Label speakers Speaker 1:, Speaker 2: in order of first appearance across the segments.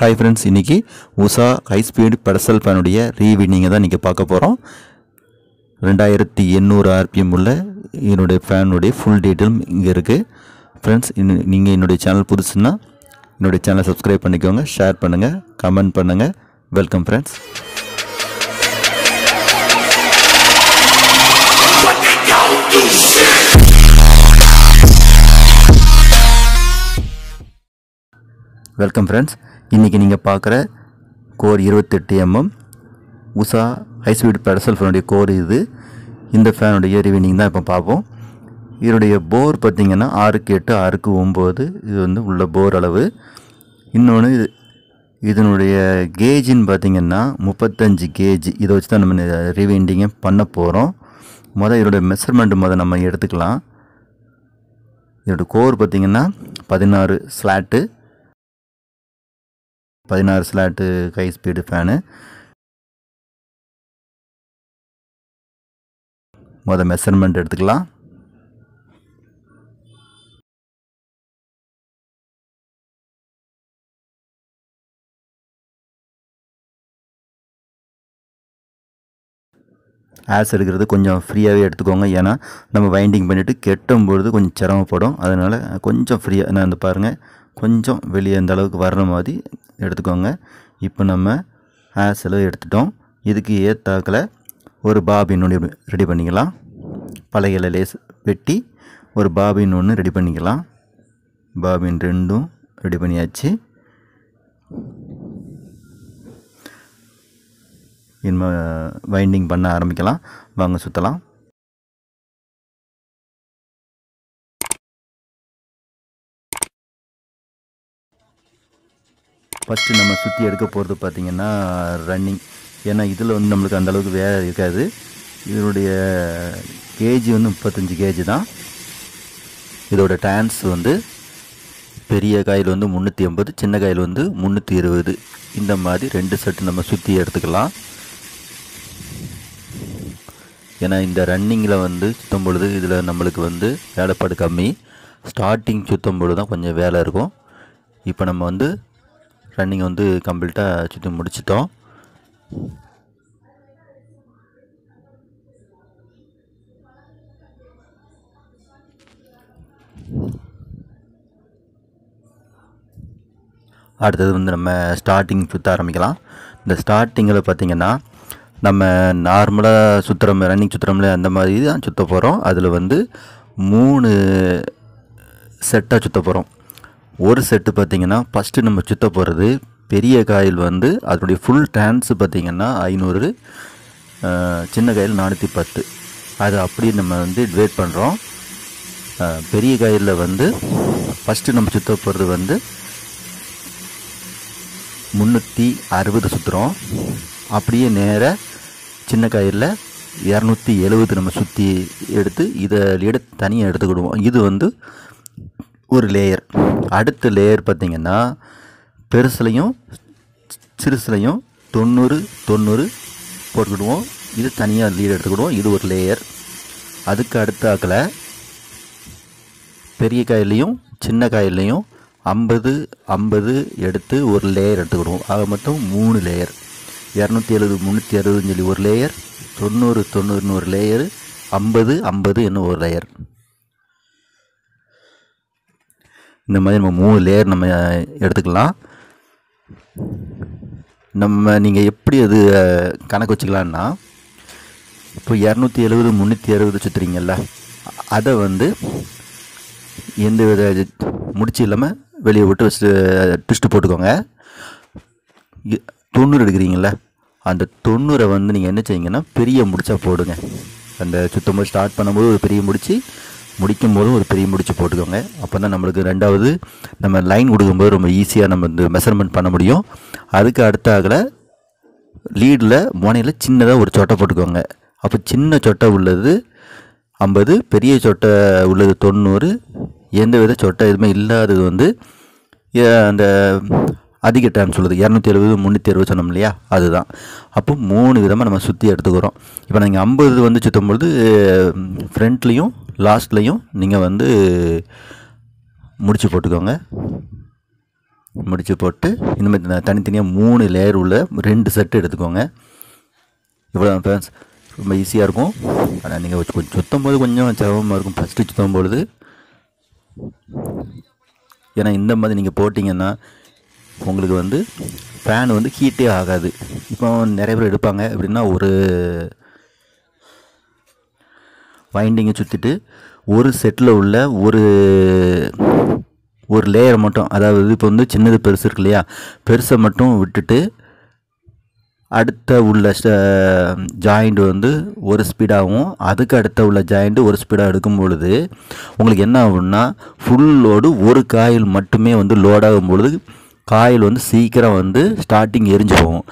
Speaker 1: hi friends இன்றைக்கி Usha high speed pedestal ஃபேனுடைய ரீவினிங்கை தான் இன்றைக்கி பார்க்க போகிறோம் ரெண்டாயிரத்தி எண்ணூறு ஆர்பிஎம் உள்ள என்னுடைய ஃபேனுடைய ஃபுல் டீட்டெயிலும் இங்கே இருக்குது ஃப்ரெண்ட்ஸ் இன்னும் நீங்கள் என்னுடைய சேனல் புதுசுன்னா என்னுடைய சேனலை சப்ஸ்கிரைப் பண்ணிக்கோங்க ஷேர் பண்ணுங்கள் கமெண்ட் பண்ணுங்கள் வெல்கம் ஃப்ரெண்ட்ஸ் வெல்கம் ஃப்ரெண்ட்ஸ் இன்றைக்கி நீங்கள் பார்க்குற கோர் இருபத்தெட்டு எம்எம் உஷா ஹைஸ்பீட் பெடசல் ஃபேனுடைய கோர் இது இந்த ஃபேனுடைய ரிவினிங் தான் இப்போ பார்ப்போம் இதனுடைய போர் பார்த்திங்கன்னா ஆறுக்கு எட்டு ஆறுக்கு ஒம்பது இது வந்து உள்ள போர் அளவு இன்னொன்று இது இதனுடைய கேஜின்னு பார்த்திங்கன்னா முப்பத்தஞ்சு கேஜ் இதை வச்சு தான் நம்ம ரிவைண்டிங்கை பண்ண போகிறோம் மொதல் இதனுடைய மெஷர்மெண்ட் முதல் நம்ம எடுத்துக்கலாம்
Speaker 2: இதோட கோர் பார்த்திங்கன்னா பதினாறு ஸ்லாட்டு
Speaker 3: பதினாறு ஸ்லாட்டு கை ஸ்பீடு ஃபேனு மொதல் மெஷர்மெண்ட் எடுத்துக்கலாம் ஆஸ் எடுக்கிறது கொஞ்சம் ஃப்ரீயாகவே எடுத்துக்கோங்க ஏன்னா நம்ம வைண்டிங் பண்ணிவிட்டு கெட்டும்
Speaker 1: பொழுது கொஞ்சம் சிரமப்படும் அதனால் கொஞ்சம் ஃப்ரீயாக நான் வந்து பாருங்கள் கொஞ்சம் வெளியே அந்த அளவுக்கு வர்ற மாதிரி எடுத்துக்கோங்க இப்போ நம்ம ஹேர் செலவு எடுத்துட்டோம் இதுக்கு ஏற்றாக்கில் ஒரு பாபின் ஒன்று ரெடி பண்ணிக்கலாம் பழைய லேஸ் வெட்டி ஒரு பாபின் ஒன்று ரெடி பண்ணிக்கலாம் பாபின் ரெண்டும் ரெடி பண்ணியாச்சு
Speaker 2: இனிமே
Speaker 3: வைண்டிங் பண்ண ஆரம்பிக்கலாம் வாங்க சுற்றலாம்
Speaker 2: ஃபஸ்ட்டு நம்ம சுற்றி எடுக்க போகிறது பார்த்திங்கன்னா ரன்னிங் ஏன்னா இதில் வந்து நம்மளுக்கு அந்தளவுக்கு
Speaker 1: வேலை இருக்காது இதனுடைய கேஜி வந்து முப்பத்தஞ்சு கேஜி தான் இதோட டான்ஸ் வந்து பெரிய காயில் வந்து முந்நூற்றி எண்பது சின்ன காயில் வந்து முந்நூற்றி இருபது இந்த மாதிரி ரெண்டு செட்டு நம்ம சுற்றி எடுத்துக்கலாம் ஏன்னா இந்த ரன்னிங்கில் வந்து சுத்தம் பொழுது இதில் நம்மளுக்கு வந்து வேலைப்பாடு கம்மி ஸ்டார்டிங் சுத்தம் பொழுது தான் கொஞ்சம் வேலை இருக்கும் இப்போ நம்ம வந்து ரன்னிங் வந்து கம்ப்ளீட்டாக சுற்றி முடிச்சிட்டோம் அடுத்தது வந்து நம்ம ஸ்டார்டிங் சுற்ற ஆரம்பிக்கலாம் இந்த ஸ்டார்டிங்கில் பார்த்திங்கன்னா நம்ம நார்மலாக சுற்றுறோம் ரன்னிங் சுற்றுறோம்ல அந்த மாதிரி தான் சுற்ற போகிறோம் அதில் வந்து மூணு செட்டாக சுற்ற போகிறோம் ஒரு செட்டு பார்த்திங்கன்னா ஃபஸ்ட்டு நம்ம சுத்த போகிறது பெரிய காயில் வந்து அதனுடைய ஃபுல் டேன்ஸு பார்த்திங்கன்னா ஐநூறு சின்ன காயில் நானூற்றி பத்து அது அப்படியே நம்ம வந்து டிவைட் பண்ணுறோம் பெரிய காயிலில் வந்து ஃபஸ்ட்டு நம்ம சுத்த போகிறது வந்து முந்நூற்றி அறுபது சுற்றுறோம் அப்படியே நேராக சின்ன காயிலில் இரநூத்தி எழுபது நம்ம சுற்றி எடுத்து இதை தனியாக எடுத்துக்கிடுவோம் இது வந்து ஒரு லேயர் அடுத்த லேயர் பார்த்திங்கன்னா பெருசுலையும் சிறுசுலையும் தொண்ணூறு தொண்ணூறு போட்டுக்கிடுவோம் இது தனியாக லீடு எடுத்துக்கிடுவோம் இது ஒரு லேயர் அதுக்கு அடுத்தாக்கில் பெரிய காயிலையும் சின்ன காயிலையும் ஐம்பது ஐம்பது எடுத்து ஒரு லேயர் எடுத்துக்கிடுவோம் ஆக மொத்தம் மூணு லேயர் இரநூத்தி எழுபது முந்நூற்றி அறுபதுன்னு சொல்லி ஒரு லேயர் தொண்ணூறு தொண்ணூறுன்னு ஒரு லேயர் ஐம்பது ஐம்பது இன்னும் ஒரு லேயர் இந்த மாதிரி நம்ம மூணு லேயர் நம்ம எடுத்துக்கலாம் நம்ம நீங்கள் எப்படி அது கணக்கு வச்சுக்கலான்னா இப்போ இரநூத்தி எழுபது முந்நூற்றி அறுபது சுற்றுறீங்கல்ல அதை வந்து எந்த வித முடிச்சு இல்லாமல் வெளியே விட்டு வச்சு ட்விஸ்ட்டு போட்டுக்கோங்க தொண்ணூறு எடுக்கிறீங்கள அந்த தொண்ணூரை வந்து நீங்கள் என்ன செய்யுங்கன்னா பெரிய முடிச்சா போடுங்க அந்த சுத்தமாக ஸ்டார்ட் பண்ணும்போது ஒரு பெரிய முடிச்சு முடிக்கும் போதும் ஒரு பெரிய முடிச்சு போட்டுக்கோங்க அப்போ தான் நம்மளுக்கு ரெண்டாவது நம்ம லைன் கொடுக்கும்போது ரொம்ப ஈஸியாக நம்ம இந்த மெஷர்மெண்ட் பண்ண முடியும் அதுக்கு அடுத்தாகல லீடில் மோனையில் சின்னதாக ஒரு சொட்டை போட்டுக்கோங்க அப்போ சின்ன சொட்டை உள்ளது ஐம்பது பெரிய சொட்டை உள்ளது தொண்ணூறு எந்த வித சொட்டை எதுவுமே இல்லாதது வந்து அந்த அதிக டைம் சொல்லுது இரநூத்தி எழுபது முந்நூற்றி அறுபது சொன்னோம் இல்லையா அதுதான் அப்போ மூணு விதமாக நம்ம சுற்றி எடுத்துக்கிறோம் இப்போ நீங்கள் ஐம்பது வந்து சுற்றும் பொழுது ஃப்ரண்ட்லேயும் லாஸ்ட்லேயும் நீங்கள் வந்து முடிச்சு போட்டுக்கோங்க முடிச்சு போட்டு இனிமேல் தனித்தனியாக மூணு லேயர் உள்ள ரெண்டு செட்டு எடுத்துக்கோங்க இவ்வளோ ஃப்ரெண்ட்ஸ் ரொம்ப ஈஸியாக இருக்கும் ஆனால் நீங்கள் கொஞ்சம் சுத்தம் போது கொஞ்சம் சிரமமாக இருக்கும் ஃபஸ்ட்டு சுத்தம் பொழுது ஏன்னா இந்த மாதிரி நீங்கள் போட்டிங்கன்னா உங்களுக்கு வந்து ஃபேன் வந்து ஹீட்டே ஆகாது இப்போ நிறைய பேர் எடுப்பாங்க எப்படின்னா ஒரு வைண்டிங்கை சுற்றிட்டு ஒரு செட்டில் உள்ள ஒரு ஒரு லேயர் மட்டும் அதாவது இப்போ வந்து சின்னது பெருசு இருக்கு இல்லையா பெருசை மட்டும் விட்டுட்டு அடுத்த உள்ள ஜாயிண்ட் வந்து ஒரு ஸ்பீடாகவும் அதுக்கு அடுத்த உள்ள ஜாயிண்ட்டு ஒரு ஸ்பீடாக எடுக்கும் பொழுது உங்களுக்கு என்ன ஆகும்னா ஃபுல் லோடு ஒரு காயில் மட்டுமே வந்து லோடாகும் பொழுது காயில் வந்து சீக்கிரம் வந்து ஸ்டார்டிங் எரிஞ்சு போகும்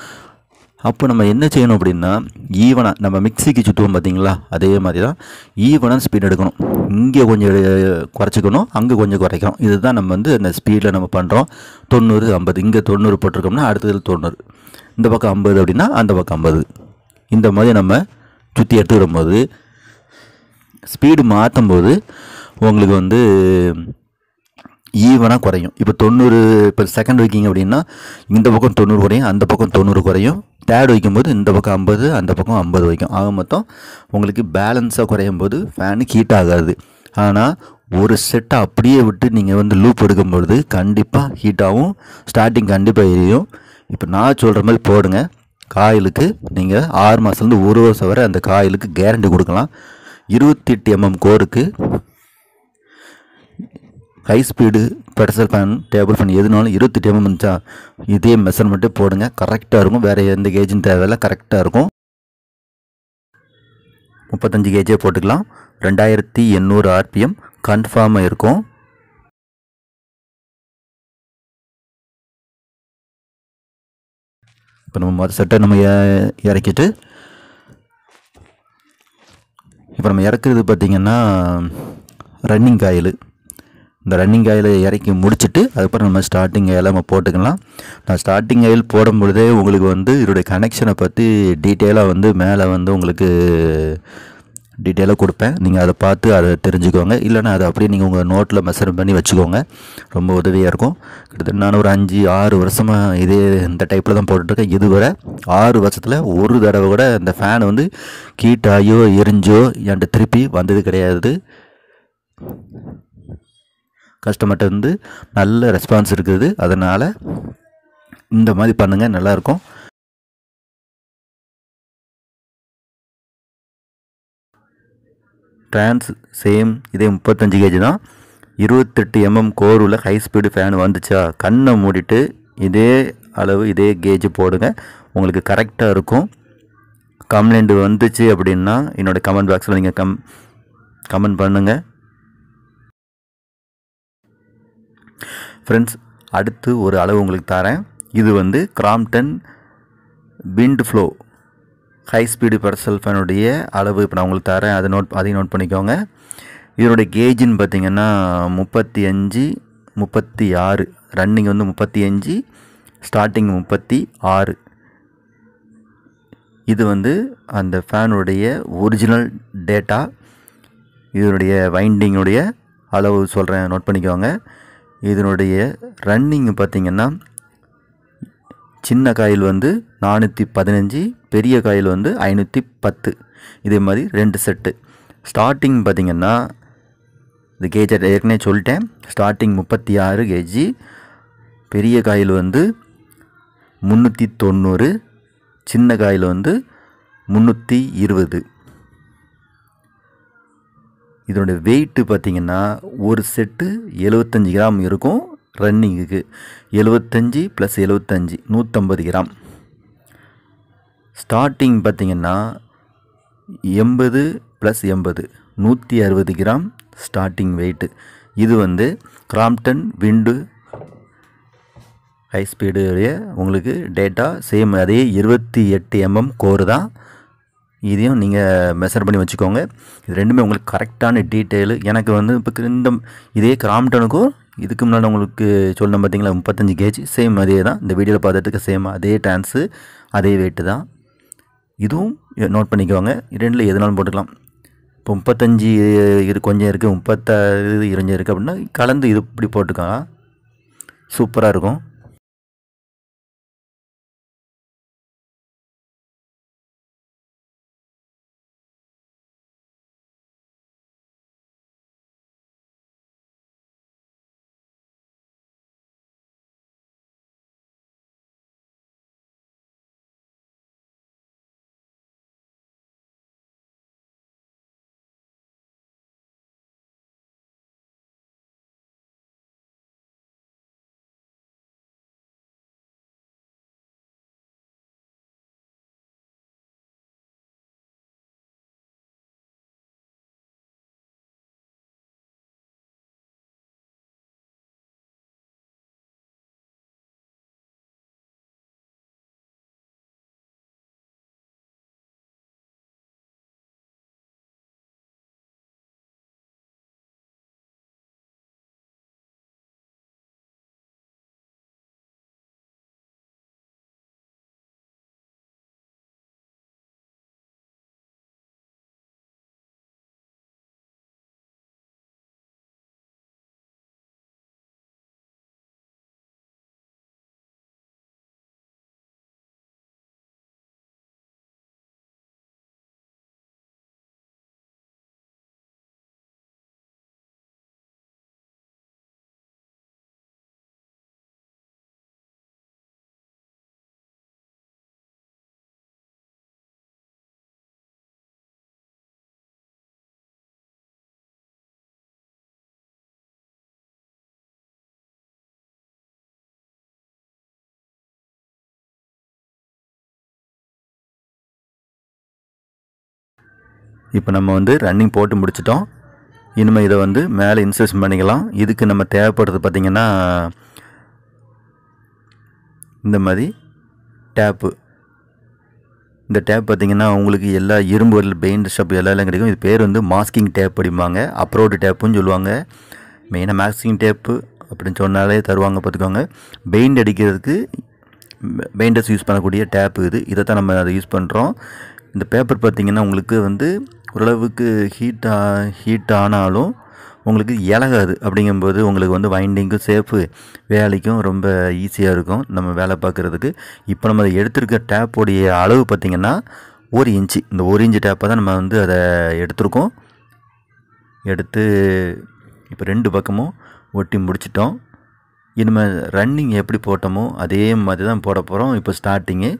Speaker 1: அப்போ நம்ம என்ன செய்யணும் அப்படின்னா ஈவனாக நம்ம மிக்சிக்கு சுற்றுவோம் பார்த்தீங்களா அதே மாதிரி தான் ஈவனாக ஸ்பீட் எடுக்கணும் இங்கே கொஞ்சம் குறைச்சிக்கணும் அங்கே கொஞ்சம் குறைக்கணும் இதுதான் நம்ம வந்து இந்த ஸ்பீடில் நம்ம பண்ணுறோம் தொண்ணூறு ஐம்பது இங்கே தொண்ணூறு போட்டிருக்கோம்னா அடுத்தது தொண்ணூறு இந்த பக்கம் ஐம்பது அப்படின்னா அந்த பக்கம் ஐம்பது இந்த மாதிரி நம்ம சுற்றி எடுத்து ஸ்பீடு மாற்றும் போது உங்களுக்கு வந்து ஈவனாக குறையும் இப்போ தொண்ணூறு இப்போ செகண்ட் வைக்கிங்க அப்படின்னா இந்த பக்கம் தொண்ணூறு குறையும் அந்த பக்கம் தொண்ணூறு குறையும் தேர்ட் வைக்கும்போது இந்த பக்கம் ஐம்பது அந்த பக்கம் ஐம்பது வைக்கும் ஆக மொத்தம் உங்களுக்கு பேலன்ஸாக குறையும் போது ஃபேனு ஹீட் ஆகாது ஆனால் ஒரு செட்டை அப்படியே விட்டு நீங்கள் வந்து லூப் எடுக்கும் கண்டிப்பாக கண்டிப்பாக ஹீட்டாகவும் ஸ்டார்டிங் கண்டிப்பாக எரியும் இப்போ நான் சொல்கிற மாதிரி போடுங்க காயிலுக்கு நீங்கள் ஆறு மாதத்துலேருந்து ஒரு வருஷம் வரை அந்த காயிலுக்கு கேரண்டி கொடுக்கலாம் இருபத்தி எட்டு எம்எம் கோருக்கு high speed pressure fan table fan எதுனாலும் இருபத்தி டேபிள் இருந்துச்சா இதே மெஷர்மெண்ட்டு போடுங்க கரெக்டாக இருக்கும் வேறு எந்த கேஜும் தேவையில்லை கரெக்டாக இருக்கும்
Speaker 3: முப்பத்தஞ்சு கேஜே போட்டுக்கலாம் ரெண்டாயிரத்தி எண்ணூறு ஆர்பிஎம் கன்ஃபார்மாக இருக்கும் இப்போ நம்ம மொதல் செட்டை நம்ம இறக்கிட்டு
Speaker 1: இப்போ நம்ம இறக்குறது பார்த்திங்கன்னா ரன்னிங் காயில் இந்த ரன்னிங் ஆயிலை இறக்கி முடிச்சுட்டு அதுக்கப்புறம் நம்ம ஸ்டார்டிங் ஆயில் நம்ம போட்டுக்கலாம் நான் ஸ்டார்டிங் ஆயில் போடும் பொழுதே உங்களுக்கு வந்து இதோடைய கனெக்ஷனை பற்றி டீட்டெயிலாக வந்து மேலே வந்து உங்களுக்கு டீட்டெயிலாக கொடுப்பேன் நீங்கள் அதை பார்த்து அதை தெரிஞ்சுக்கோங்க இல்லைனா அதை அப்படியே நீங்கள் உங்கள் நோட்டில் மெசர் பண்ணி வச்சுக்கோங்க ரொம்ப உதவியாக இருக்கும் கிட்டத்தட்ட நான் ஒரு அஞ்சு ஆறு வருஷமாக இதே இந்த டைப்பில் தான் போட்டுட்ருக்கேன் இதுவரை ஆறு வருஷத்தில் ஒரு தடவை கூட இந்த ஃபேன் வந்து கீட்டாயோ எரிஞ்சோ என்கிட்ட திருப்பி வந்தது கிடையாது
Speaker 2: கஸ்டமர்கிட்ட இருந்து நல்ல ரெஸ்பான்ஸ் இருக்குது அதனால்
Speaker 3: இந்த மாதிரி பண்ணுங்கள் நல்லாயிருக்கும் ஃபேன்ஸ் சேம் இதே முப்பத்தஞ்சு
Speaker 1: கேஜி தான் இருபத்தெட்டு எம்எம் கோருள்ள ஹை ஸ்பீடு ஃபேன் வந்துச்சா கண்ணை மூடிட்டு இதே அளவு இதே கேஜ் போடுங்க உங்களுக்கு கரெக்டாக இருக்கும் கம்ப்ளைண்ட் வந்துச்சு அப்படின்னா என்னோடய கமெண்ட் பாக்ஸில் நீங்கள் கம் கமெண்ட் பண்ணுங்கள் ஃப்ரெண்ட்ஸ் அடுத்து ஒரு அளவு உங்களுக்கு தரேன் இது வந்து Crompton wind flow high speed pedestal ஃபேனுடைய அளவு இப்போ நான் உங்களுக்கு தரேன் அதை நோட் அதையும் நோட் பண்ணிக்கோங்க இதனுடைய கேஜின்னு பார்த்திங்கன்னா முப்பத்தி அஞ்சு முப்பத்தி ஆறு ரன்னிங் வந்து முப்பத்தி அஞ்சு ஸ்டார்டிங் முப்பத்தி ஆறு இது வந்து அந்த ஃபேனுடைய ஒரிஜினல் டேட்டா இதனுடைய வைண்டிங்குடைய அளவு சொல்கிறேன் நோட் பண்ணிக்கோங்க இதனுடைய ரன்னிங்கு பார்த்திங்கன்னா சின்ன காயில் வந்து நானூற்றி பதினஞ்சு பெரிய காயில் வந்து ஐநூற்றி பத்து இதே மாதிரி ரெண்டு செட்டு ஸ்டார்டிங் பார்த்திங்கன்னா இது கேஜர் ஏற்கனவே சொல்லிட்டேன் ஸ்டார்டிங் முப்பத்தி ஆறு கேஜி பெரிய காயில் வந்து முந்நூற்றி தொண்ணூறு சின்ன காயில் வந்து முந்நூற்றி இருபது இதனுடைய வெயிட்டு பார்த்திங்கன்னா ஒரு செட்டு எழுபத்தஞ்சி கிராம் இருக்கும் ரன்னிங்குக்கு எழுபத்தஞ்சி ப்ளஸ் எழுபத்தஞ்சி நூற்றம்பது கிராம் ஸ்டார்டிங் பார்த்திங்கன்னா எண்பது ப்ளஸ் எண்பது நூற்றி அறுபது கிராம் ஸ்டார்டிங் வெயிட்டு இது வந்து கிராம்டன் விண்டு ஹை உங்களுக்கு டேட்டா சேம் அதே இருபத்தி எட்டு எம்எம் கோர் தான் இதையும் நீங்கள் மெஷர் பண்ணி வச்சுக்கோங்க இது ரெண்டுமே உங்களுக்கு கரெக்டான டீட்டெயிலு எனக்கு வந்து இப்போ இந்த இதே கிராம்டனுக்கும் இதுக்கு முன்னாடி உங்களுக்கு சொல்லணும் பார்த்தீங்களா முப்பத்தஞ்சு கேஜ் சேம் அதே தான் இந்த வீடியோவில் பார்த்ததுக்கு சேம் அதே டான்ஸு அதே வெயிட்டு தான் இதுவும் நோட் பண்ணிக்கோங்க ரெண்டில் எதுனாலும் போட்டுக்கலாம் இப்போ முப்பத்தஞ்சு இது கொஞ்சம் இருக்குது முப்பத்தாறு
Speaker 3: இது இருக்குது அப்படின்னா கலந்து இது இப்படி போட்டுக்கலாம் சூப்பராக இருக்கும் இப்போ நம்ம வந்து ரன்னிங் போட்டு முடிச்சிட்டோம் இனிமேல் இதை வந்து மேலே
Speaker 1: இன்சர்ஷன் பண்ணிக்கலாம் இதுக்கு நம்ம தேவைப்படுறது பார்த்திங்கன்னா இந்த மாதிரி டேப்பு இந்த டேப் பார்த்திங்கன்னா உங்களுக்கு எல்லா இரும்பு வரல பெயிண்ட் ஷாப் எல்லாம் கிடைக்கும் இது பேர் வந்து மாஸ்கிங் டேப் அப்படிம்பாங்க அப்ரோடு டேப்புன்னு சொல்லுவாங்க மெயினாக மாஸ்கிங் டேப்பு அப்படின்னு சொன்னாலே தருவாங்க பார்த்துக்கோங்க பெயிண்ட் அடிக்கிறதுக்கு பெயிண்டர்ஸ் யூஸ் பண்ணக்கூடிய டேப்பு இது இதை தான் நம்ம அதை யூஸ் பண்ணுறோம் இந்த பேப்பர் பார்த்திங்கன்னா உங்களுக்கு வந்து ஓரளவுக்கு ஹீட் ஹீட் ஆனாலும் உங்களுக்கு இலகாது அப்படிங்கும்போது உங்களுக்கு வந்து வைண்டிங்கும் சேஃபு வேலைக்கும் ரொம்ப ஈஸியாக இருக்கும் நம்ம வேலை பார்க்குறதுக்கு இப்போ நம்ம அதை எடுத்திருக்க டேப்போடைய அளவு பார்த்திங்கன்னா ஒரு இன்ச்சு இந்த ஒரு இன்ச்சு டேப்பை தான் நம்ம வந்து அதை எடுத்திருக்கோம் எடுத்து இப்போ ரெண்டு பக்கமும் ஒட்டி முடிச்சிட்டோம் இனிமேல் ரன்னிங் எப்படி போட்டோமோ அதே மாதிரி தான் போட போகிறோம் இப்போ ஸ்டார்டிங்கு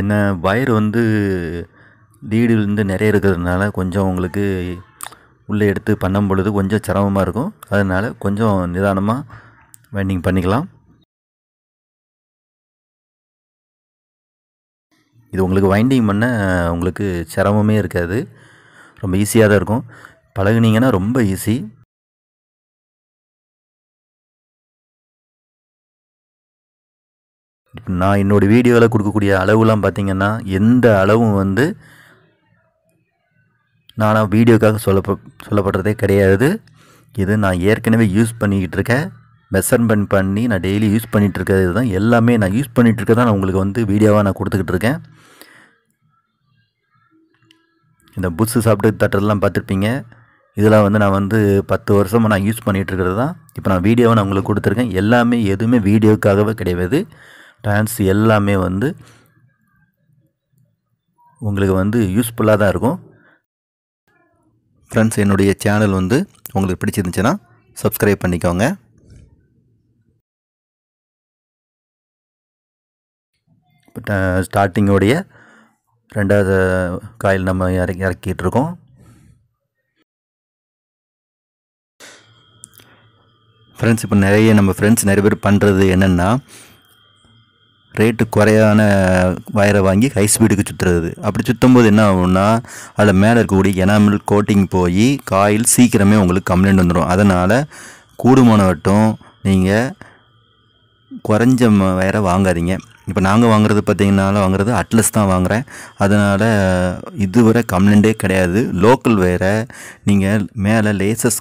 Speaker 1: என்ன வயர் வந்து டீடு வந்து நிறைய இருக்கிறதுனால கொஞ்சம் உங்களுக்கு உள்ளே எடுத்து பண்ணும் பொழுது கொஞ்சம்
Speaker 2: சிரமமாக இருக்கும் அதனால் கொஞ்சம் நிதானமாக வைண்டிங் பண்ணிக்கலாம் இது உங்களுக்கு வைண்டிங் பண்ண
Speaker 3: உங்களுக்கு சிரமமே இருக்காது ரொம்ப ஈஸியாக தான் இருக்கும் பழகுனீங்கன்னா ரொம்ப ஈஸி நான் என்னோடய வீடியோவில் கொடுக்கக்கூடிய அளவுலாம் பார்த்திங்கன்னா எந்த அளவும் வந்து
Speaker 1: நானாக வீடியோக்காக சொல்ல சொல்லப்படுறதே கிடையாது இது நான் ஏற்கனவே யூஸ் பண்ணிக்கிட்டு இருக்கேன் மெசர்மெண்ட் பண்ணி நான் டெய்லி யூஸ் பண்ணிகிட்டு இருக்கிறது தான் எல்லாமே நான் யூஸ் பண்ணிகிட்டு இருக்க தான் நான் உங்களுக்கு வந்து வீடியோவாக நான் கொடுத்துக்கிட்டு இருக்கேன் இந்த புஷ்ஷு சாப்பிட்டு தட்டுறதுலாம் பார்த்துருப்பீங்க இதெல்லாம் வந்து நான் வந்து பத்து வருஷமாக நான் யூஸ் பண்ணிகிட்டு இருக்கிறது தான் இப்போ நான் வீடியோவை நான் உங்களுக்கு கொடுத்துருக்கேன் எல்லாமே எதுவுமே வீடியோக்காகவே கிடையாது டான்ஸ் எல்லாமே வந்து உங்களுக்கு வந்து யூஸ்ஃபுல்லாக தான் இருக்கும் ஃப்ரெண்ட்ஸ் என்னுடைய சேனல் வந்து உங்களுக்கு
Speaker 2: பிடிச்சிருந்துச்சுன்னா சப்ஸ்கிரைப் பண்ணிக்கோங்க ஸ்டார்டிங்கோடைய ரெண்டாவது காயில் நம்ம இறக்கி இறக்கிட்டுருக்கோம் ஃப்ரெண்ட்ஸ் இப்போ நிறைய நம்ம ஃப்ரெண்ட்ஸ் நிறைய பேர் பண்ணுறது என்னென்னா
Speaker 1: ரேட்டு குறையான வயரை வாங்கி ஹை ஸ்பீடுக்கு சுற்றுறது அப்படி சுற்றும் போது என்ன ஆகும்னா அதில் மேலே இருக்கக்கூடிய எனாமில் கோட்டிங் போய் காயில் சீக்கிரமே உங்களுக்கு கம்ப்ளைண்ட் வந்துடும் அதனால் கூடுமானவட்டும் நீங்கள் குறைஞ்ச வயரை வாங்காதீங்க இப்போ நாங்கள் வாங்குறது பார்த்தீங்கன்னாலும் வாங்குறது அட்லஸ் தான் வாங்குகிறேன் அதனால் இதுவரை கம்ப்ளைண்ட்டே கிடையாது லோக்கல் வேறு நீங்கள் மேலே லேசஸ்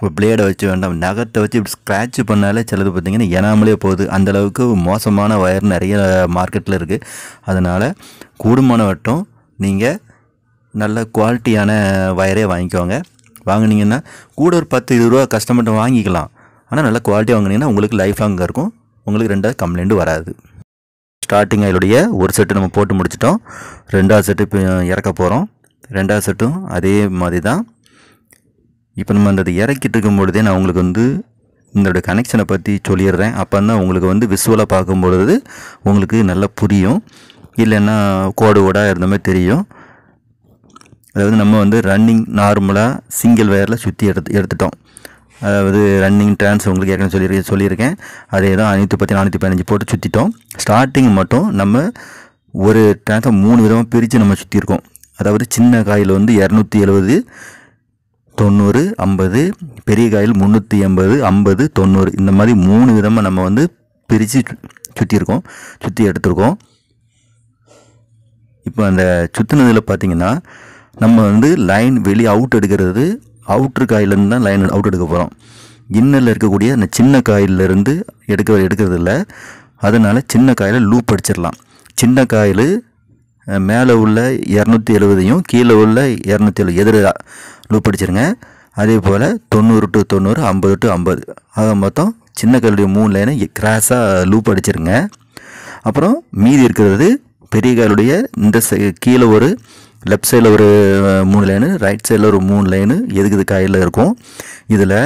Speaker 1: இப்போ பிளேடை வச்சு வேண்டாம் நகத்தை வச்சு இப்படி ஸ்க்ராட்ச் பண்ணாலே சிலது பார்த்திங்கன்னா எனாமலே போகுது அந்தளவுக்கு மோசமான ஒயர் நிறைய மார்க்கெட்டில் இருக்குது அதனால் கூடுமான வட்டம் நீங்கள் நல்ல குவாலிட்டியான ஒயரே வாங்கிக்கோங்க வாங்கினீங்கன்னா கூட ஒரு பத்து இருபது ரூபா கஸ்டமர்கிட்ட வாங்கிக்கலாம் ஆனால் நல்ல குவாலிட்டி வாங்கினீங்கன்னா உங்களுக்கு லைஃப் லாங்காக இருக்கும் உங்களுக்கு ரெண்டாவது கம்ப்ளைண்ட்டு வராது ஸ்டார்டிங் அதோடைய ஒரு செட்டு நம்ம போட்டு முடிச்சிட்டோம் ரெண்டாவது செட்டு இப்போ இறக்க போகிறோம் ரெண்டாவது செட்டும் அதே மாதிரி தான் இப்போ நம்ம அந்த இறக்கிட்டு இருக்கும் பொழுதே நான் உங்களுக்கு வந்து இதோடய கனெக்ஷனை பற்றி சொல்லிடுறேன் அப்போ தான் உங்களுக்கு வந்து விசுவலாக பார்க்கும்பொழுது உங்களுக்கு நல்லா புரியும் இல்லைன்னா கோடு ஓடாக இருந்த மாதிரி தெரியும் அதாவது நம்ம வந்து ரன்னிங் நார்மலாக சிங்கிள் வயரில் சுற்றி எடுத்து எடுத்துட்டோம் அதாவது ரன்னிங் ட்ரான்ஸ் உங்களுக்கு ஏற்கனவே சொல்லி சொல்லியிருக்கேன் அதே தான் அனைத்து பத்தி நானூற்றி பதினஞ்சு போட்டு சுற்றிட்டோம் ஸ்டார்டிங் மட்டும் நம்ம ஒரு ட்ரான்ஸை மூணு விதமாக பிரித்து நம்ம சுற்றியிருக்கோம் அதாவது சின்ன காயில் வந்து இரநூத்தி எழுபது தொண்ணூறு ஐம்பது பெரிய காயில் முந்நூற்றி எண்பது ஐம்பது தொண்ணூறு இந்த மாதிரி மூணு விதமாக நம்ம வந்து பிரித்து சுற்றியிருக்கோம் சுற்றி எடுத்திருக்கோம் இப்போ அந்த சுற்றுனதில் பார்த்திங்கன்னா நம்ம வந்து லைன் வெளியே அவுட் எடுக்கிறது அவுட்ரு காயிலேருந்து தான் லைன் அவுட் எடுக்க போகிறோம் இன்னரில் இருக்கக்கூடிய அந்த சின்ன காயிலிருந்து எடுக்க எடுக்கிறது இல்லை அதனால் சின்ன காயில் லூப் அடிச்சிடலாம் சின்ன காயில் மேலே உள்ள இரநூத்தி எழுபதையும் கீழே உள்ள இரநூத்தி எழுபது எதிராக லூப் அடிச்சிருங்க அதே போல் தொண்ணூறு டு தொண்ணூறு ஐம்பது டு ஐம்பது ஆக மொத்தம் சின்ன காயிலுடைய மூணு லைனை கிராஸாக லூப் அடிச்சிருங்க அப்புறம் மீதி இருக்கிறது பெரிய காயிலுடைய இந்த கீழே ஒரு லெஃப்ட் சைடில் ஒரு மூணு லைனு ரைட் சைடில் ஒரு மூணு லைனு எதுக்கு இது காயில் இருக்கும் இதில்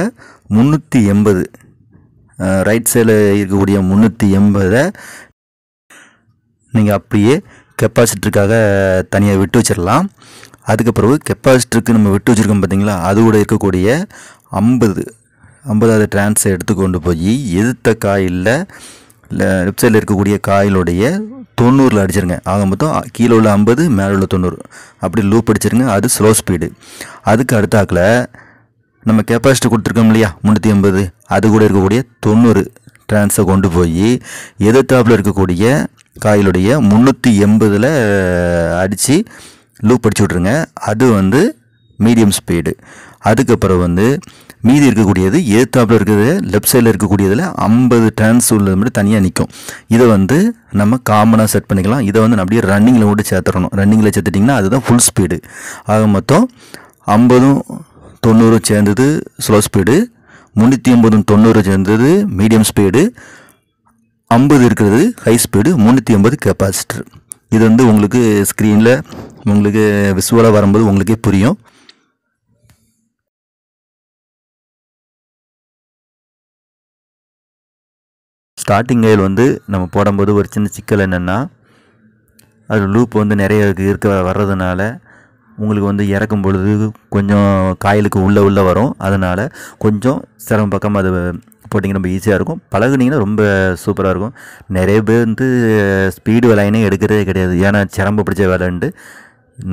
Speaker 1: முந்நூற்றி எண்பது ரைட் சைடில் இருக்கக்கூடிய முந்நூற்றி எண்பதை நீங்கள் அப்படியே கெப்பாசிட்டருக்காக தனியாக விட்டு வச்சிடலாம் அதுக்கு பிறகு கெப்பாசிட்டருக்கு நம்ம விட்டு வச்சுருக்கோம் பார்த்திங்களா அது கூட இருக்கக்கூடிய ஐம்பது ஐம்பதாவது டிரான்ஸை எடுத்து கொண்டு போய் எதிர்த்த காயிலில் லெஃப்ட் சைடில் இருக்கக்கூடிய காயிலுடைய தொண்ணூறில் அடிச்சிருங்க ஆக மொத்தம் கீழே உள்ள ஐம்பது மேலே உள்ள தொண்ணூறு அப்படி லூப் அடிச்சிருங்க அது ஸ்லோ ஸ்பீடு அதுக்கு அடுத்தாக்கில் நம்ம கெப்பாசிட்டி கொடுத்துருக்கோம் இல்லையா முந்நூற்றி எண்பது அது கூட இருக்கக்கூடிய தொண்ணூறு ட்ரான்ஸை கொண்டு போய் எதிர்த்தாப்பில் இருக்கக்கூடிய காயிலுடைய முந்நூற்றி எண்பதில் அடித்து லூப் அடிச்சு விட்ருங்க அது வந்து மீடியம் ஸ்பீடு அதுக்கப்புறம் வந்து மீதி இருக்கக்கூடியது ஏத்தாப்பில் இருக்கிறது லெஃப்ட் சைடில் இருக்கக்கூடியதில் ஐம்பது டேன்ஸ் உள்ளது மட்டும் தனியாக நிற்கும் இதை வந்து நம்ம காமனாக செட் பண்ணிக்கலாம் இதை வந்து அப்படியே ரன்னிங்கில் மட்டும் சேர்த்துறணும் ரன்னிங்கில் சேர்த்துட்டிங்கன்னா அதுதான் ஃபுல் ஸ்பீடு ஆக மொத்தம் ஐம்பதும் தொண்ணூறும் சேர்ந்தது ஸ்லோ ஸ்பீடு முந்நூற்றி ஐம்பதும் தொண்ணூறு சேர்ந்தது மீடியம் ஸ்பீடு ஐம்பது இருக்கிறது ஹை ஸ்பீடு முந்நூற்றி ஐம்பது கெப்பாசிட்டர் இது வந்து உங்களுக்கு ஸ்க்ரீனில் உங்களுக்கு
Speaker 3: விசுவலாக வரும்போது உங்களுக்கே புரியும் ஸ்டார்டிங் ஆயில் வந்து
Speaker 2: நம்ம போடும்போது ஒரு சின்ன சிக்கல் என்னென்னா அது லூப் வந்து நிறைய இருக்க வர்றதுனால
Speaker 1: உங்களுக்கு வந்து இறக்கும் பொழுது கொஞ்சம் காயிலுக்கு உள்ளே உள்ளே வரும் அதனால் கொஞ்சம் சிரமம் பக்கம் அது போட்டிங்க ரொம்ப ஈஸியாக இருக்கும் பழகுனீங்கன்னா ரொம்ப சூப்பராக இருக்கும் நிறைய பேர் வந்து ஸ்பீடு விலையினே எடுக்கிறதே கிடையாது ஏன்னா சிரம்பு பிடிச்ச வேலைன்ட்டு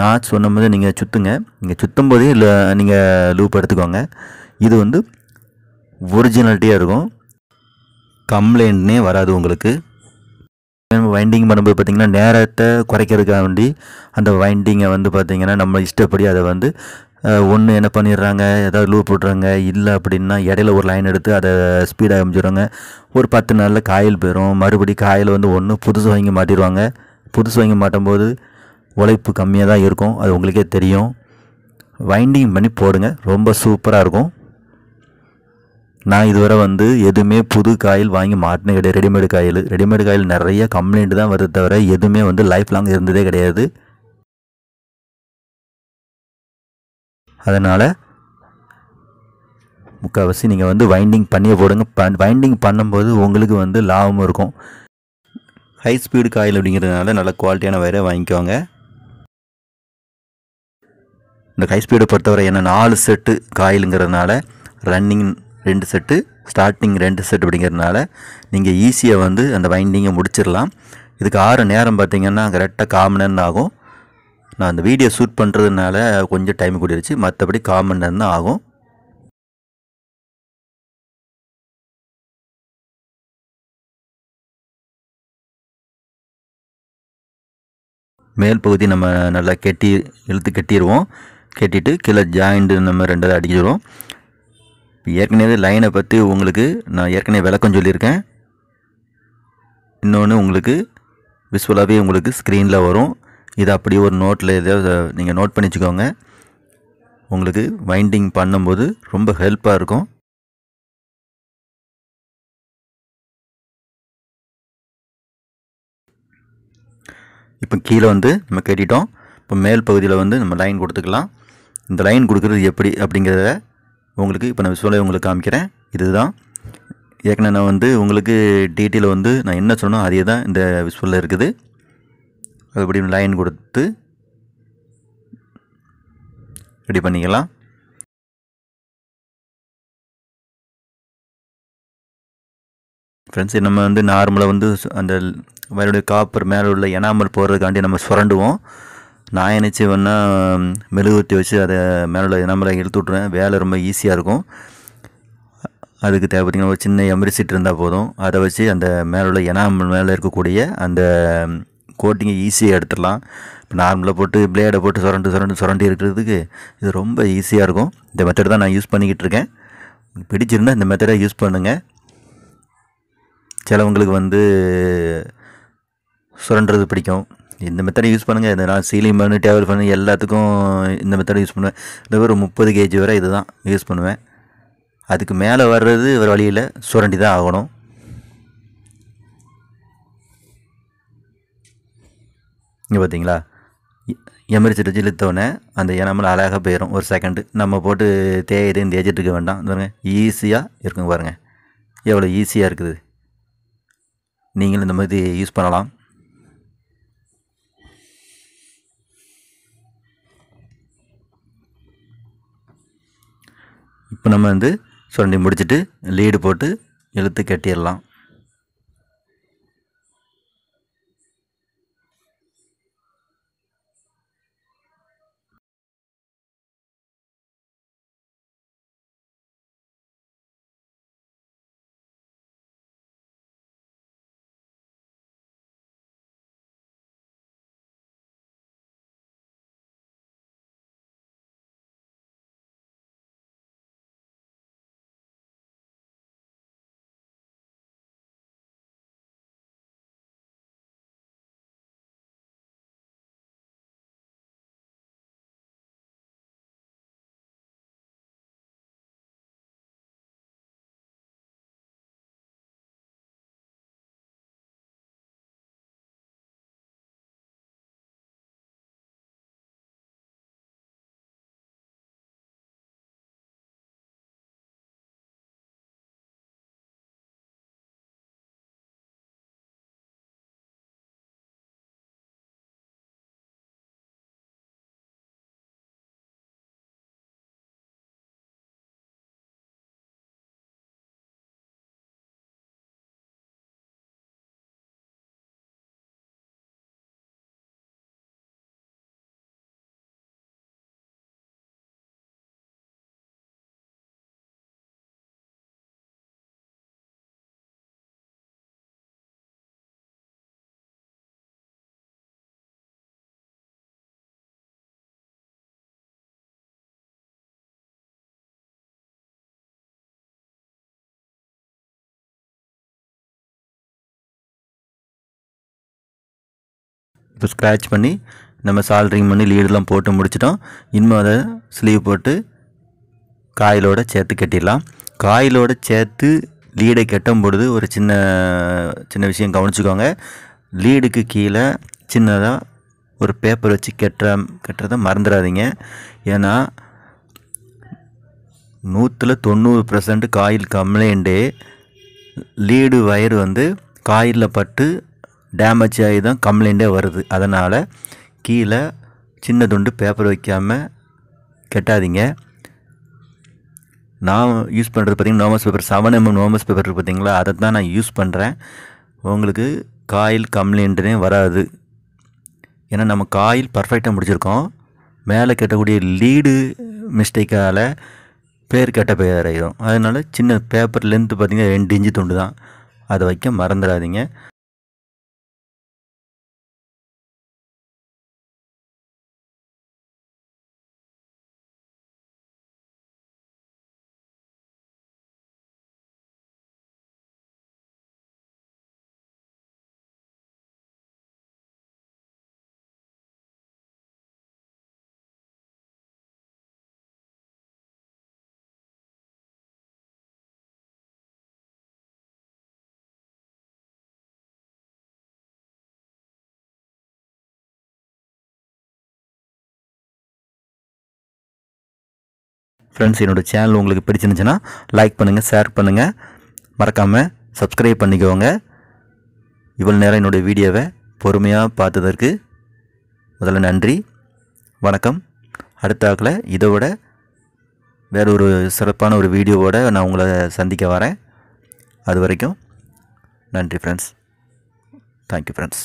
Speaker 1: நான் சொன்ன போது நீங்கள் சுற்றுங்க நீங்கள் சுற்றும் போதே இல்லை நீங்கள் லூப் எடுத்துக்கோங்க இது வந்து ஒரிஜினாலிட்டியாக இருக்கும் கம்ப்ளைண்ட்னே வராது உங்களுக்கு வைண்டிங் பண்ணும்போது பார்த்திங்கன்னா நேரத்தை குறைக்கிறதுக்காக வேண்டி அந்த வைண்டிங்கை வந்து பார்த்திங்கன்னா நம்ம இஷ்டப்படி அதை வந்து ஒன்று என்ன பண்ணிடுறாங்க ஏதாவது லூப் விட்றாங்க இல்லை அப்படின்னா இடையில ஒரு லைன் எடுத்து அதை ஸ்பீடாக அமைச்சிடுறாங்க ஒரு பத்து நாளில் காயில் போயிடும் மறுபடி காயில் வந்து ஒன்று புதுசு வாங்கி மாட்டிடுவாங்க புதுசு வாங்கி மாட்டும்போது உழைப்பு கம்மியாக தான் இருக்கும் அது உங்களுக்கே தெரியும் வைண்டிங் பண்ணி போடுங்க ரொம்ப சூப்பராக இருக்கும் நான் இதுவரை வந்து எதுவுமே புது காயில் வாங்கி மாட்டினே கிடையாது ரெடிமேடு காயில் ரெடிமேடு
Speaker 2: காயில் நிறைய கம்ப்ளைண்ட் தான் வருது தவிர எதுவுமே வந்து லைஃப் லாங் இருந்ததே கிடையாது அதனால் முக்கால்வாசி நீங்கள் வந்து வைண்டிங் பண்ணியே போடுங்க வைண்டிங் பண்ணும்போது உங்களுக்கு வந்து லாபமும் இருக்கும்
Speaker 1: ஹை ஸ்பீடு காயில் அப்படிங்கிறதுனால நல்ல குவாலிட்டியான வயரை வாங்கிக்கோங்க இந்த ஹை ஸ்பீடை பொறுத்தவரை என்ன நாலு செட்டு காயிலுங்கிறதுனால ரன்னிங் ரெண்டு செட்டு ஸ்டார்டிங் ரெண்டு செட் அப்படிங்கிறதுனால நீங்கள் ஈஸியாக வந்து அந்த வைண்டிங்கை முடிச்சிடலாம் இதுக்கு ஆறு நேரம் பார்த்திங்கன்னா கரெக்டாக காமனன் ஆகும் நான் அந்த வீடியோ
Speaker 3: ஷூட் பண்ணுறதுனால கொஞ்சம் டைம் கூடிடுச்சு மற்றபடி காமன் தான் ஆகும் மேல் பகுதி நம்ம நல்லா கெட்டி
Speaker 2: இழுத்து கெட்டிடுவோம் கெட்டிட்டு கீழே ஜாயிண்ட்டு நம்ம ரெண்டாவது அடிக்கிடுவோம்
Speaker 1: ஏற்கனவே லைனை பற்றி உங்களுக்கு நான் ஏற்கனவே விளக்கம் சொல்லியிருக்கேன் இன்னொன்று உங்களுக்கு விஸ்வலாகவே உங்களுக்கு ஸ்க்ரீனில் வரும் இது அப்படியே ஒரு நோட்டில் ஏதாவது
Speaker 3: நீங்கள் நோட் பண்ணி வச்சுக்கோங்க உங்களுக்கு வைண்டிங் பண்ணும்போது ரொம்ப ஹெல்ப்பாக இருக்கும் இப்போ கீழே வந்து நம்ம கட்டிட்டோம் இப்போ மேல்
Speaker 1: பகுதியில் வந்து நம்ம லைன் கொடுத்துக்கலாம் இந்த லைன் கொடுக்குறது எப்படி அப்படிங்கிறத உங்களுக்கு இப்போ நான் விஷுவலாக உங்களுக்கு காமிக்கிறேன் இதுதான் ஏற்கனவே நான் வந்து உங்களுக்கு டீட்டெயில் வந்து நான் என்ன சொன்னோ
Speaker 2: அதே தான் இந்த விஷுவலில் இருக்குது இப்படி லைன் கொடுத்து
Speaker 3: ரெடி பண்ணிக்கலாம் ஃப்ரெண்ட்ஸ் நம்ம வந்து நார்மலாக வந்து
Speaker 2: அந்த வயலுடைய காப்பர் மேலே உள்ள எனாமல் போகிறதுக்காண்டி நம்ம சுரண்டுவோம் நான் என்ன செய்வேன்னா
Speaker 1: மெழுகுவர்த்தி வச்சு அதை மேலே நம்மளை இழுத்து விட்ருவேன் வேலை ரொம்ப ஈஸியாக இருக்கும் அதுக்கு தேவை பார்த்திங்கன்னா ஒரு சின்ன எமரிசிட் இருந்தால் போதும் அதை வச்சு அந்த மேலே உள்ள எனாமல் மேலே இருக்கக்கூடிய அந்த கோட்டிங்கை ஈஸியாக எடுத்துடலாம் இப்போ நார்மலாக போட்டு பிளேடை போட்டு சுரண்டு சுரண்டு சுரண்டி இருக்கிறதுக்கு இது ரொம்ப ஈஸியாக இருக்கும் இந்த மெத்தட் தான் நான் யூஸ் பண்ணிக்கிட்டு இருக்கேன் பிடிச்சிருந்தால் இந்த மெத்தடை யூஸ் பண்ணுங்கள் சிலவங்களுக்கு வந்து சுரண்டுறது பிடிக்கும் இந்த மெத்தடை யூஸ் பண்ணுங்கள் இதனால் சீலிங் பண்ணு டேபிள் ஃபேன் எல்லாத்துக்கும் இந்த மெத்தடை யூஸ் பண்ணுவேன் இந்த ஒரு முப்பது கேஜி வரை இது தான் யூஸ் பண்ணுவேன் அதுக்கு மேலே வர்றது ஒரு வழியில் சுரண்டி தான் ஆகணும் இங்கே பார்த்தீங்களா எமரிச்சு வச்சு இழுத்தோடனே அந்த எனாமல் அழகாக போயிடும் ஒரு செகண்டு நம்ம போட்டு தேயிட்டு தேய்ச்சிட்டு இருக்க வேண்டாம் பாருங்க ஈஸியாக இருக்குங்க பாருங்கள் எவ்வளோ ஈஸியாக இருக்குது நீங்களும் இந்த மாதிரி யூஸ் பண்ணலாம் இப்போ நம்ம வந்து சுரண்டி முடிச்சுட்டு லீடு போட்டு இழுத்து கட்டிடலாம்
Speaker 3: இப்போ ஸ்க்ராட்ச் பண்ணி நம்ம சால்ட்ரிங் பண்ணி லீடெலாம்
Speaker 1: போட்டு முடிச்சிட்டோம் இன்னும் அதை ஸ்லீவ் போட்டு காயிலோட சேர்த்து கட்டிடலாம் காயிலோட சேர்த்து லீடை கட்டும் பொழுது ஒரு சின்ன சின்ன விஷயம் கவனிச்சுக்கோங்க லீடுக்கு கீழே சின்னதாக ஒரு பேப்பர் வச்சு கெட்ட கெட்டுறத மறந்துடாதீங்க ஏன்னா நூற்றில் தொண்ணூறு பர்சன்ட் காயில் கம்ப்ளைண்டே லீடு வயர் வந்து காயிலில் பட்டு டேமேஜ் ஆகி தான் கம்ப்ளைண்ட்டே வருது அதனால் கீழே சின்ன துண்டு பேப்பர் வைக்காமல் கெட்டாதீங்க நான் யூஸ் பண்ணுறது பார்த்திங்கன்னா Nomex paper seven MM Nomex paper இருக்குது பார்த்திங்களா அதை தான் நான் யூஸ் பண்ணுறேன் உங்களுக்கு காயில் கம்ப்ளைண்ட்டுனே வராது ஏன்னா நம்ம காயில் பர்ஃபெக்டாக முடிச்சிருக்கோம் மேலே கெட்டக்கூடிய லீடு மிஸ்டேக்கால் பேர் கெட்ட பேர் ஆகிடும் அதனால்
Speaker 3: சின்ன பேப்பர் லென்த்து பார்த்திங்கன்னா ரெண்டு இன்ச்சு துண்டு தான் அதை வைக்க மறந்துடாதீங்க ஃப்ரெண்ட்ஸ் என்னோடய சேனல் உங்களுக்கு பிடிச்சிருந்துச்சுன்னா
Speaker 2: லைக் பண்ணுங்கள் ஷேர் பண்ணுங்கள் மறக்காமல் சப்ஸ்கிரைப் பண்ணிக்கோங்க இவ்வளோ
Speaker 1: நேரம் என்னுடைய வீடியோவை பொறுமையாக பார்த்ததற்கு முதல்ல நன்றி வணக்கம் அடுத்தாக்கில் இதோட வேறு ஒரு சிறப்பான ஒரு வீடியோவோடு நான் உங்களை சந்திக்க வரேன் அது வரைக்கும் நன்றி ஃப்ரெண்ட்ஸ்
Speaker 3: தேங்க்யூ ஃப்ரெண்ட்ஸ்